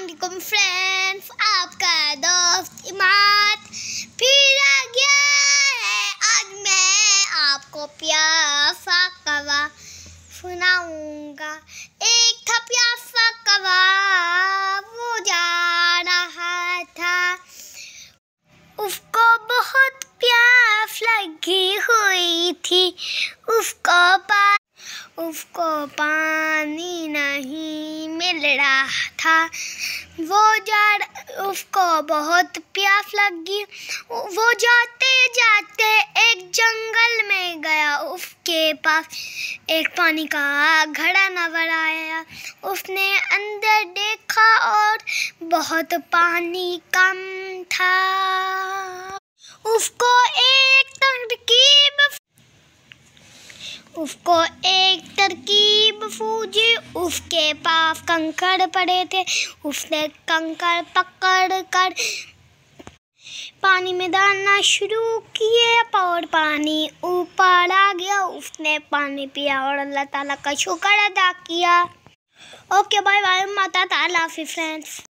वालेकुम फ्रेंड्स आपका दोस्त इमाद फिर आ गया है आज मैं आपको प्यासा कवा सुनाऊंगा एक था प्यासा कवा वो जा रहा था उसको बहुत प्यास लगी हुई थी उसको पा उसको पानी नहीं में लड़ा था वो जार उसको बहुत प्यास लगी वो जाते जाते एक जंगल में गया उसके पास एक पानी का घड़ा नजर आया उसने अंदर देखा और बहुत पानी कम था उसको एक तरकीब उसको एक तरकीब फूजी उसके पास कंकड़ पड़े थे उसने कंकड़ पकड़ कर पानी में डालना शुरू किए और पानी ऊपर आ गया उसने पानी पिया और अल्लाह ताला का शुक्र अदा किया ओके बाय बाय माता ताला फ्रेंड्स